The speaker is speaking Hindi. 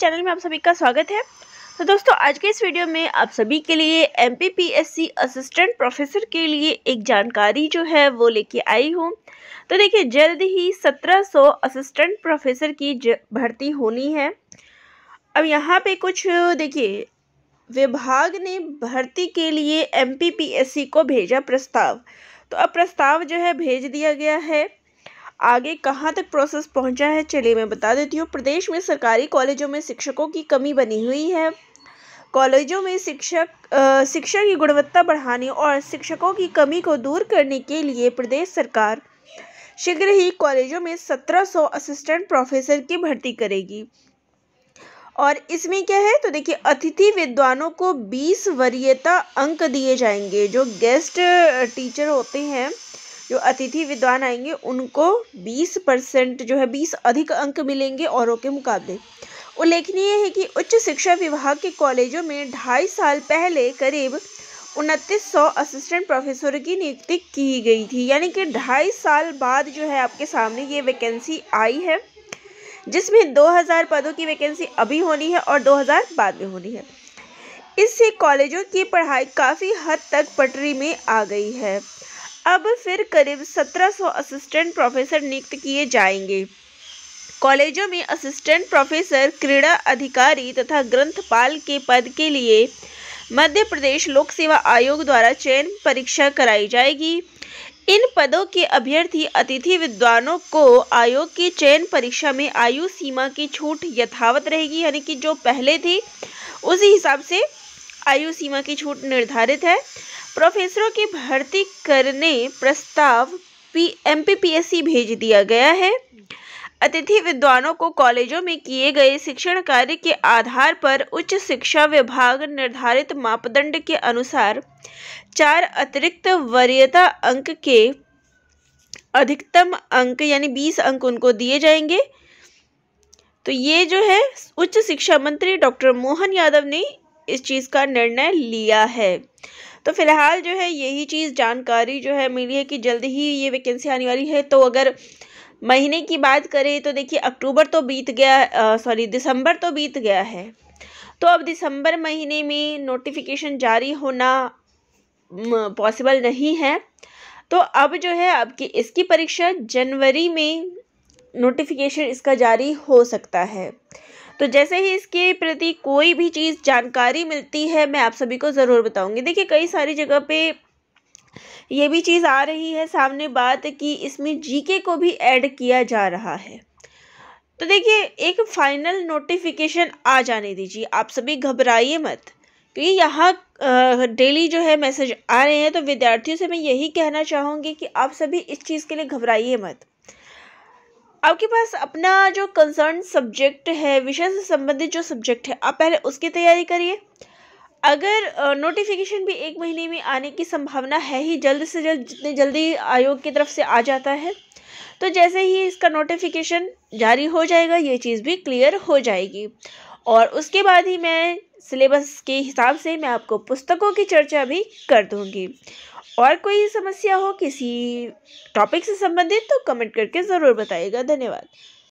चैनल में आप सभी का स्वागत है तो दोस्तों आज के इस वीडियो में आप सभी के लिए एम असिस्टेंट प्रोफेसर के लिए एक जानकारी जो है वो लेके आई हूँ तो देखिए जल्द ही 1700 असिस्टेंट प्रोफेसर की भर्ती होनी है अब यहाँ पे कुछ देखिए विभाग ने भर्ती के लिए एम को भेजा प्रस्ताव तो अब प्रस्ताव जो है भेज दिया गया है आगे कहाँ तक प्रोसेस पहुँचा है चलिए मैं बता देती हूँ प्रदेश में सरकारी कॉलेजों में शिक्षकों की कमी बनी हुई है कॉलेजों में शिक्षक शिक्षा की गुणवत्ता बढ़ाने और शिक्षकों की कमी को दूर करने के लिए प्रदेश सरकार शीघ्र ही कॉलेजों में 1700 असिस्टेंट प्रोफेसर की भर्ती करेगी और इसमें क्या है तो देखिए अतिथि विद्वानों को 20 वरीयता अंक दिए जाएंगे जो गेस्ट टीचर होते हैं जो अतिथि विद्वान आएंगे उनको बीस परसेंट जो है बीस अधिक अंक मिलेंगे औरों के मुकाबले उल्लेखनीय है कि उच्च शिक्षा विभाग के कॉलेजों में ढाई साल पहले करीब उनतीस सौ असिस्टेंट प्रोफेसर की नियुक्ति की गई थी यानी कि ढाई साल बाद जो है आपके सामने ये वैकेंसी आई है जिसमें 2000 पदों की वैकेंसी अभी होनी है और 2000 बाद में होनी है इससे कॉलेजों की पढ़ाई काफ़ी हद तक पटरी में आ गई है अब फिर करीब 1700 असिस्टेंट प्रोफेसर नियुक्त किए जाएंगे कॉलेजों में असिस्टेंट प्रोफेसर क्रीड़ा अधिकारी तथा ग्रंथपाल के पद के लिए मध्य प्रदेश लोक सेवा आयोग द्वारा चयन परीक्षा कराई जाएगी इन पदों के अभ्यर्थी अतिथि विद्वानों को आयोग की चयन परीक्षा में आयु सीमा की छूट यथावत रहेगी यानी कि जो पहले थी उसी हिसाब से आयु सीमा की छूट निर्धारित है प्रोफेसरों की भर्ती करने प्रस्ताव पी एमपीपीएससी भेज दिया गया है अतिथि विद्वानों को कॉलेजों में किए गए शिक्षण कार्य के आधार पर उच्च शिक्षा विभाग निर्धारित मापदंड के अनुसार चार अतिरिक्त वरीयता अंक के अधिकतम अंक यानी बीस अंक उनको दिए जाएंगे तो ये जो है उच्च शिक्षा मंत्री डॉक्टर मोहन यादव ने इस चीज़ का निर्णय लिया है तो फ़िलहाल जो है यही चीज़ जानकारी जो है मिली है कि जल्द ही ये वैकेंसी आने वाली है तो अगर महीने की बात करें तो देखिए अक्टूबर तो बीत गया सॉरी दिसंबर तो बीत गया है तो अब दिसंबर महीने में नोटिफिकेशन जारी होना पॉसिबल नहीं है तो अब जो है आपकी इसकी परीक्षा जनवरी में नोटिफिकेशन इसका जारी हो सकता है तो जैसे ही इसके प्रति कोई भी चीज़ जानकारी मिलती है मैं आप सभी को ज़रूर बताऊँगी देखिए कई सारी जगह पर ये भी चीज़ आ रही है सामने बात कि इसमें जीके को भी ऐड किया जा रहा है तो देखिए एक फाइनल नोटिफिकेशन आ जाने दीजिए आप सभी घबराइए मत क्योंकि यहाँ डेली जो है मैसेज आ रहे हैं तो विद्यार्थियों से मैं यही कहना चाहूँगी कि आप सभी इस चीज़ के लिए घबराइए मत आपके पास अपना जो कंसर्न सब्जेक्ट है विषय से संबंधित जो सब्जेक्ट है आप पहले उसकी तैयारी करिए अगर नोटिफिकेशन भी एक महीने में आने की संभावना है ही जल्द से जल्द जितने जल्दी आयोग की तरफ से आ जाता है तो जैसे ही इसका नोटिफिकेशन जारी हो जाएगा ये चीज़ भी क्लियर हो जाएगी और उसके बाद ही मैं सिलेबस के हिसाब से मैं आपको पुस्तकों की चर्चा भी कर दूंगी और कोई समस्या हो किसी टॉपिक से संबंधित तो कमेंट करके ज़रूर बताइएगा धन्यवाद